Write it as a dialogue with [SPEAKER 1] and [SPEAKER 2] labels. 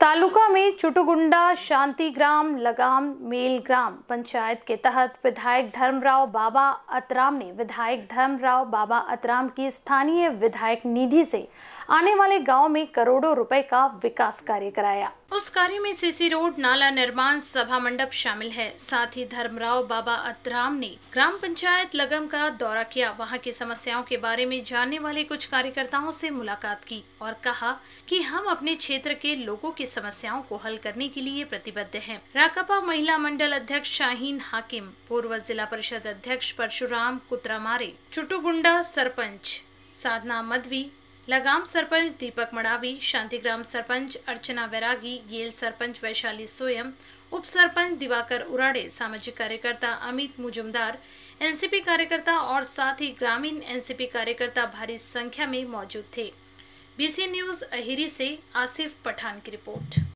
[SPEAKER 1] तालुका में चुटुगुंडा शांति ग्राम लगाम मेल ग्राम पंचायत के तहत विधायक धर्मराव बाबा अतराम ने विधायक धर्मराव बाबा अतराम की स्थानीय विधायक निधि से आने वाले गाँव में करोड़ों रुपए का विकास कार्य कराया उस कार्य में सीसी रोड नाला निर्माण सभा मंडप शामिल है साथ ही धर्मराव बाबा अतराम ने ग्राम पंचायत लगम का दौरा किया वहां की समस्याओं के बारे में जानने वाले कुछ कार्यकर्ताओं से मुलाकात की और कहा कि हम अपने क्षेत्र के लोगों की समस्याओं को हल करने के लिए प्रतिबद्ध हैं। राकापा महिला मंडल अध्यक्ष शाहीन हाकिम पूर्व जिला परिषद अध्यक्ष परशुराम कुतरामारे चुटुगुंडा सरपंच साधना मदवी लगाम सरपंच दीपक मड़ावी शांतिग्राम सरपंच अर्चना वैरागी गेल सरपंच वैशाली सोयम उप सरपंच दिवाकर उराड़े सामाजिक कार्यकर्ता अमित मुजुमदार एनसीपी कार्यकर्ता और साथ ही ग्रामीण एनसीपी कार्यकर्ता भारी संख्या में मौजूद थे बीसी न्यूज अहिरी से आसिफ पठान की रिपोर्ट